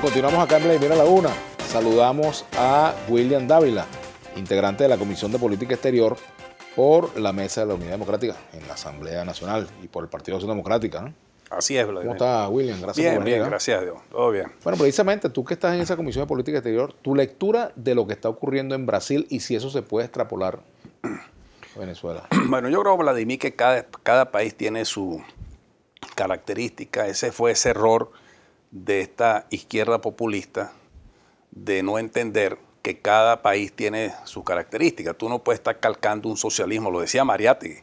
continuamos acá en Vladimir a la Una. Saludamos a William Dávila, integrante de la Comisión de Política Exterior por la Mesa de la Unidad Democrática en la Asamblea Nacional y por el Partido Social Democrática. Así es, Vladimir. ¿Cómo estás, William? Gracias bien, Bien, gracias Dios. Todo bien. Bueno, precisamente tú que estás en esa Comisión de Política Exterior, tu lectura de lo que está ocurriendo en Brasil y si eso se puede extrapolar a Venezuela. Bueno, yo creo, Vladimir, que cada, cada país tiene su característica. Ese fue ese error de esta izquierda populista de no entender que cada país tiene sus características. Tú no puedes estar calcando un socialismo, lo decía Mariátegui.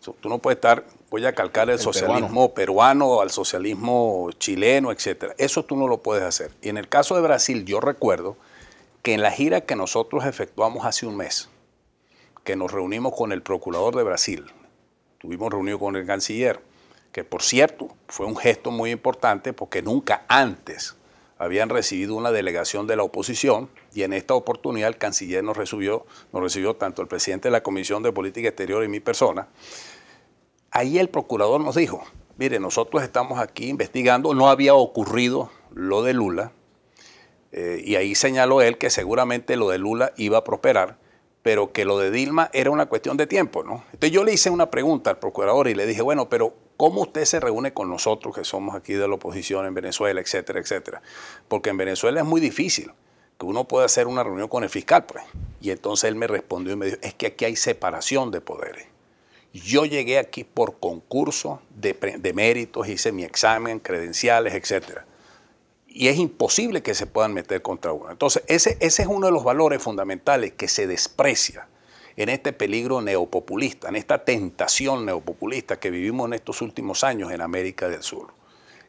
Tú no puedes estar, voy a calcar el, socialismo peruano. al socialismo chileno, etc. Eso tú no lo puedes hacer. Y en el caso de Brasil, yo recuerdo que en la gira que nosotros efectuamos hace un mes, que nos reunimos con el procurador de Brasil, tuvimos reunión con el canciller, que por cierto fue un gesto muy importante porque nunca antes habían recibido una delegación de la oposición y en esta oportunidad el canciller nos recibió, nos recibió tanto el presidente de la Comisión de Política Exterior y mi persona. Ahí el procurador nos dijo, mire, nosotros estamos aquí investigando, no había ocurrido lo de Lula, eh, y ahí señaló él que seguramente lo de Lula iba a prosperar, pero que lo de Dilma era una cuestión de tiempo, ¿no? Entonces yo le hice una pregunta al procurador y le dije, bueno, pero cómo usted se reúne con nosotros que somos aquí de la oposición en Venezuela, etcétera, etcétera. Porque en Venezuela es muy difícil que uno pueda hacer una reunión con el fiscal, pues. Y entonces él me respondió y me dijo, es que aquí hay separación de poderes. Yo llegué aquí por concurso de, méritos, hice mi examen, credenciales, etcétera y es imposible que se puedan meter contra uno. Entonces, ese, ese, es uno de los valores fundamentales que se desprecia en este peligro neopopulista, en esta tentación neopopulista que vivimos en estos últimos años en América del Sur,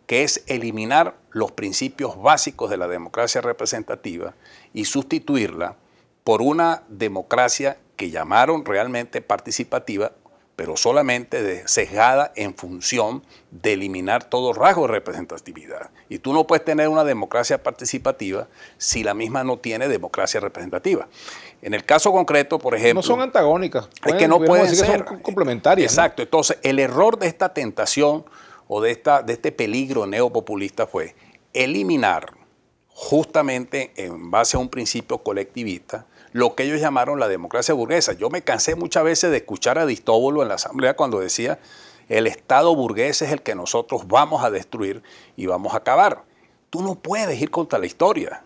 que es eliminar los principios básicos de la democracia representativa y sustituirla por una democracia que llamaron realmente participativa, pero solamente sesgada en función de eliminar todo rasgo de representatividad. Y tú no puedes tener una democracia participativa si la misma no tiene democracia representativa. En el caso concreto, por ejemplo... No son antagónicas. es que no pueden ser. complementarias. Exacto. Entonces, el error de esta tentación o de, esta, de este peligro neopopulista fue eliminar, justamente en base a un principio colectivista, lo que ellos llamaron la democracia burguesa. Yo me cansé muchas veces de escuchar a Distóbulo en la Asamblea cuando decía, el Estado burgués es el que nosotros vamos a destruir y vamos a acabar. Tú no puedes ir contra la historia.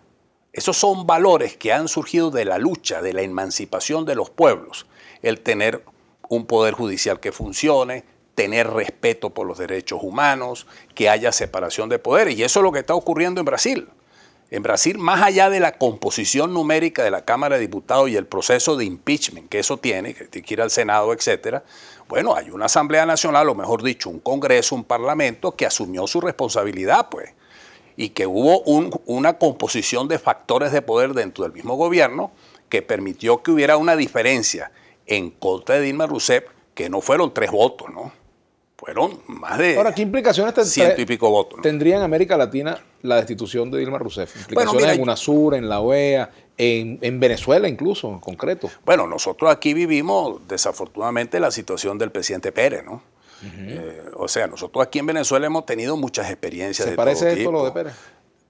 Esos son valores que han surgido de la lucha, de la emancipación de los pueblos. El tener un poder judicial que funcione, tener respeto por los derechos humanos, que haya separación de poderes. Y eso es lo que está ocurriendo en Brasil. En Brasil, más allá de la composición numérica de la Cámara de Diputados y el proceso de impeachment que eso tiene, que tiene que ir al Senado, etcétera, bueno, hay una Asamblea Nacional, o mejor dicho, un Congreso, un Parlamento que asumió su responsabilidad, pues, y que hubo una composición de factores de poder dentro del mismo gobierno que permitió que hubiera una diferencia en contra de Dilma Rousseff, que no fueron tres votos, ¿no? fueron más de Ahora, ¿qué implicaciones ciento y pico votos. Tendría en América Latina la destitución de Dilma Rousseff. Implicaciones en UNASUR, en la OEA, en, Venezuela incluso, en concreto. Bueno, nosotros aquí vivimos desafortunadamente la situación del presidente Pérez, ¿no? Eh, o sea, nosotros aquí en Venezuela hemos tenido muchas experiencias. ¿Se parece esto lo de Pérez?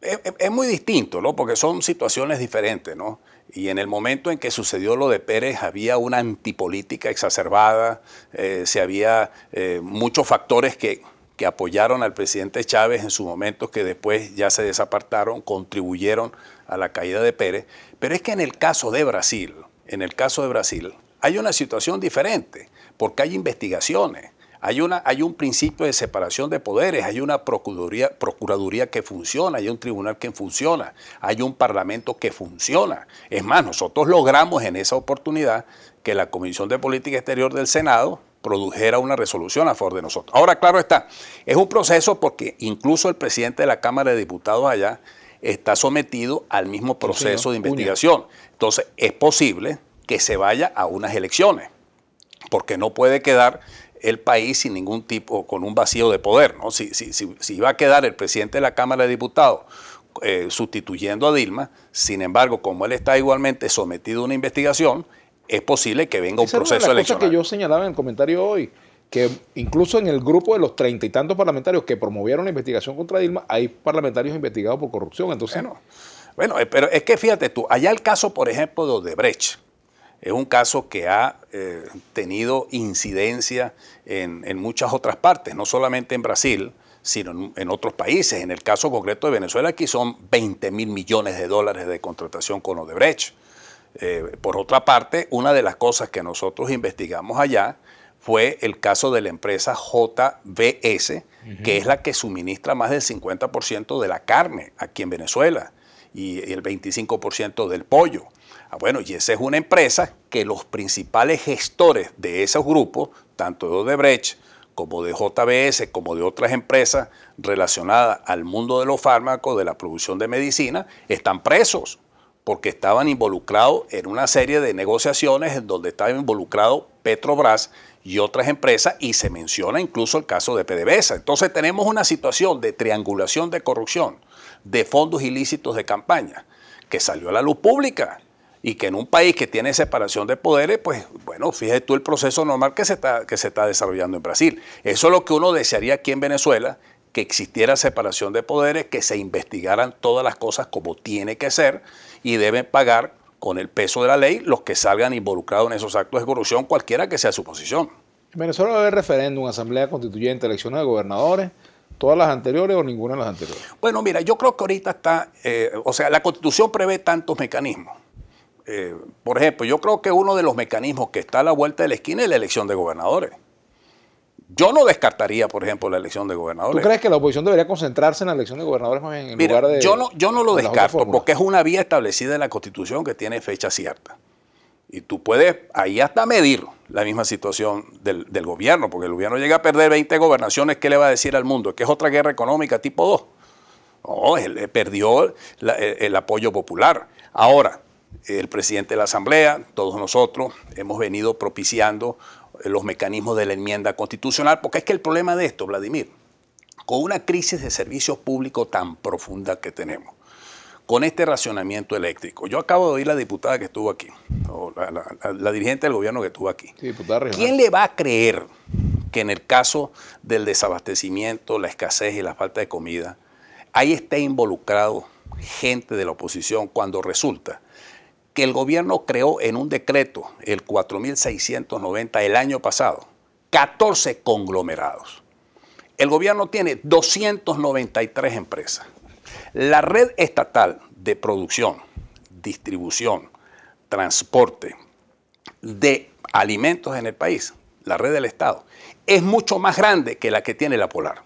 es, muy distinto, ¿no? Porque son situaciones diferentes, ¿no? Y en el momento en que sucedió lo de Pérez había una antipolítica exacerbada, eh, se había eh, muchos factores que, apoyaron al presidente Chávez en su momento, que después ya se desapartaron, contribuyeron a la caída de Pérez. Pero es que en el caso de Brasil, en el caso de Brasil, hay una situación diferente, porque hay investigaciones, hay, una, hay un principio de separación de poderes, hay una procuraduría, procuraduría que funciona, hay un tribunal que funciona, hay un parlamento que funciona. Es más, nosotros logramos en esa oportunidad que la Comisión de Política Exterior del Senado produjera una resolución a favor de nosotros. Ahora, claro está, es un proceso porque incluso el presidente de la Cámara de Diputados allá está sometido al mismo proceso de investigación. Entonces, es posible que se vaya a unas elecciones, porque no puede quedar el país sin ningún tipo, con un vacío de poder. ¿no? Si, si, iba a quedar el presidente de la Cámara de Diputados eh, sustituyendo a Dilma, sin embargo, como él está igualmente sometido a una investigación, es posible que venga un proceso electoral. Cosa que yo señalaba en el comentario hoy, que incluso en el grupo de los treinta y tantos parlamentarios que promovieron la investigación contra Dilma, hay parlamentarios investigados por corrupción. Entonces, bueno, bueno, eh, pero es que fíjate tú, allá el caso, por ejemplo, de Odebrecht es un caso que ha eh, tenido incidencia en, muchas otras partes, no solamente en Brasil, sino en, otros países. En el caso concreto de Venezuela, aquí son 20 mil millones de dólares de contratación con Odebrecht. Eh, por otra parte, una de las cosas que nosotros investigamos allá fue el caso de la empresa JBS, que es la que suministra más del 50% de la carne aquí en Venezuela y el 25% del pollo. Ah, bueno, y esa es una empresa que los principales gestores de esos grupos, tanto de Odebrecht como de JBS, como de otras empresas relacionadas al mundo de los fármacos, de la producción de medicina, están presos porque estaban involucrados en una serie de negociaciones en donde estaba involucrado Petrobras y otras empresas y se menciona incluso el caso de PDVSA. Entonces tenemos una situación de triangulación de corrupción, de fondos ilícitos de campaña, que salió a la luz pública y que en un país que tiene separación de poderes, pues bueno, fíjate tú el proceso normal que se está, que se está desarrollando en Brasil. Eso es lo que uno desearía aquí en Venezuela, que existiera separación de poderes, que se investigaran todas las cosas como tiene que ser y deben pagar con el peso de la ley los que salgan involucrados en esos actos de corrupción, cualquiera que sea su posición. En Venezuela va a haber referéndum, asamblea constituyente, elecciones de gobernadores, todas las anteriores o ninguna de las anteriores. Bueno, mira, yo creo que ahorita está, eh, o sea, la constitución prevé tantos mecanismos eh, por ejemplo, yo creo que uno de los mecanismos que está a la vuelta de la esquina es la elección de gobernadores. Yo no descartaría, por ejemplo, la elección de gobernadores. ¿Tú crees que la oposición debería concentrarse en la elección de gobernadores más en lugar de.? Yo no, yo no lo descarto, porque es una vía establecida en la Constitución que tiene fecha cierta. Y tú puedes ahí hasta medir la misma situación del, gobierno, porque el gobierno llega a perder 20 gobernaciones, ¿qué le va a decir al mundo? Que es otra guerra económica tipo 2. No, perdió el apoyo popular. Ahora, el presidente de la Asamblea, todos nosotros, hemos venido propiciando eh, los mecanismos de la enmienda constitucional, porque es que el problema de esto, Vladimir, con una crisis de servicios públicos tan profunda que tenemos, con este racionamiento eléctrico, yo acabo de oír la diputada que estuvo aquí, la, dirigente del gobierno que estuvo aquí. ¿Quién le va a creer que en el caso del desabastecimiento, la escasez y la falta de comida, ahí está involucrado gente de la oposición cuando resulta que el gobierno creó en un decreto, el 4690 el año pasado, 14 conglomerados. El gobierno tiene 293 empresas. La red estatal de producción, distribución, transporte de alimentos en el país, la red del Estado, es mucho más grande que la que tiene la Polar.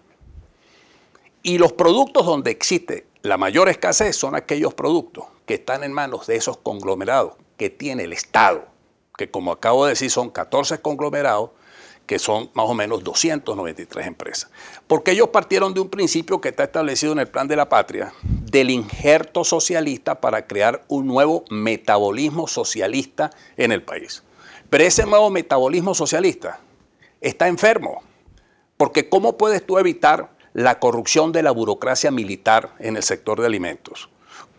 Y los productos donde existe la mayor escasez son aquellos productos que están en manos de esos conglomerados que tiene el Estado, que como acabo de decir son 14 conglomerados, que son más o menos 293 empresas. Porque ellos partieron de un principio que está establecido en el plan de la patria, del injerto socialista para crear un nuevo metabolismo socialista en el país. Pero ese nuevo metabolismo socialista está enfermo, porque ¿cómo puedes tú evitar la corrupción de la burocracia militar en el sector de alimentos?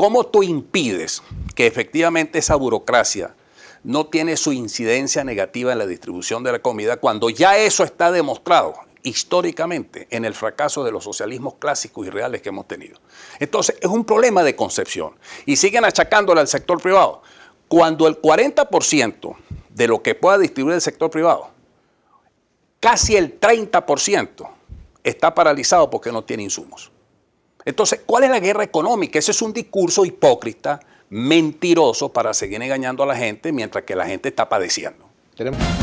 ¿Cómo tú impides que efectivamente esa burocracia no tiene su incidencia negativa en la distribución de la comida cuando ya eso está demostrado históricamente en el fracaso de los socialismos clásicos y reales que hemos tenido? Entonces es un problema de concepción y siguen achacándole al sector privado. Cuando el 40% de lo que pueda distribuir el sector privado, casi el 30% está paralizado porque no tiene insumos. Entonces, ¿cuál es la guerra económica? Ese es un discurso hipócrita, mentiroso, para seguir engañando a la gente mientras que la gente está padeciendo. ¿Tenemos?